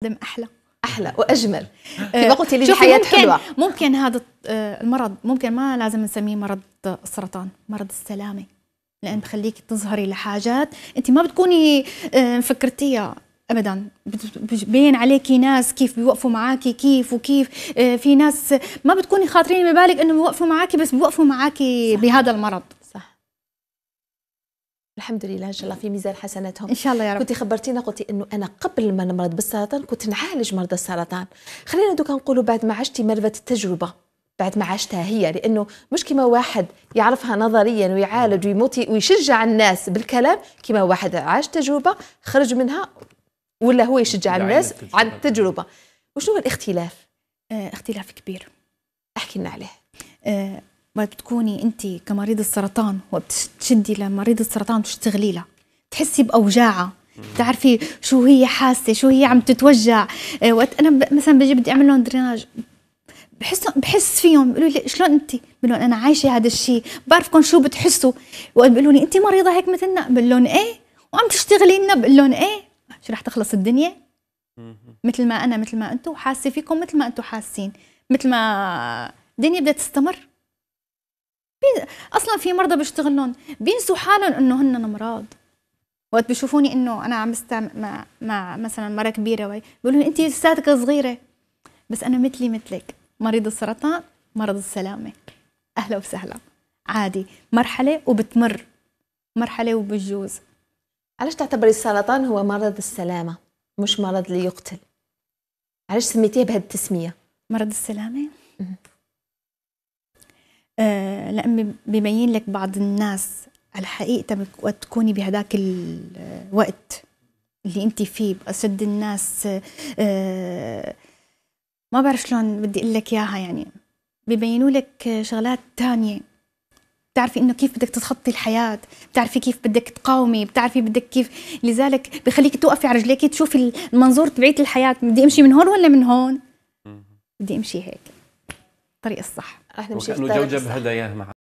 تقدم احلى احلى واجمل كما قلتي لي حياه حلوه ممكن هذا آه، المرض ممكن ما لازم نسميه مرض السرطان مرض السلامه لان بخليك تظهري لحاجات انت ما بتكوني آه، مفكرتيها ابدا بين عليكي ناس كيف بيوقفوا معاكي كيف وكيف آه، في ناس ما بتكوني خاطرين ببالك انه بيوقفوا معاكي بس بيوقفوا معاكي بهذا المرض الحمد لله ان شاء الله في ميزان حسناتهم ان شاء الله يا رب كنت خبرتينا قلتي انه انا قبل ما نمرض بالسرطان كنت نعالج مرضى السرطان خلينا دوكا نقولوا بعد ما عشتي مرضى التجربه بعد ما عشتها هي لانه مش كما واحد يعرفها نظريا ويعالج ويموت ويشجع الناس بالكلام كما واحد عاش تجربه خرج منها ولا هو يشجع الناس عن التجربه وشنو هو الاختلاف آه، اختلاف كبير احكي لنا عليه آه، ما بتكوني انت كمريض السرطان وبتشدي لمريض السرطان وتشتغلي لها تحسي باوجاعها بتعرفي شو هي حاسه شو هي عم تتوجع آه، وقت انا مثلا بجي بدي اعمل لهم دريناج بحس بحس فيهم بيقولوا لي شلون انت؟ بقول لهم انا عايشه هذا الشيء، بعرفكم شو بتحسوا، وقت بيقولوا لي انت مريضه هيك مثلنا؟ بقول لهم ايه، وعم تشتغلي لنا؟ بقول لهم ايه، شو رح تخلص الدنيا؟ مثل ما انا مثل ما انتم حاسه فيكم مثل ما انتم حاسين، مثل ما الدنيا بدها تستمر بي... اصلا في مرضى بيشتغلون بينسوا حالهم انه هن امراض وقت بيشوفوني انه انا عم بستعمل مع, مع مثلا مره كبيره وي بيقولوا انت لساتك صغيره بس انا مثلي مثلك مريض السرطان مرض السلامه اهلا وسهلا عادي مرحله وبتمر مرحله وبتجوز علاش تعتبري السرطان هو مرض السلامه مش مرض ليقتل علاش سميتيه بهالتسميه مرض السلامه آه لأن ببين لك بعض الناس الحقيقة وقت تكوني بهداك الوقت اللي انت فيه بقصد الناس آه، ما بعرف شلون بدي اقول لك اياها يعني ببينوا لك شغلات تانية بتعرفي انه كيف بدك تتخطي الحياة بتعرفي كيف بدك تقاومي بتعرفي بدك كيف لذلك بخليك توقفي على رجليك تشوفي المنظور تبعيت الحياة بدي امشي من هون ولا من هون بدي امشي هيك الطريق الصح احنا مش وكانه جوجب هداياه مع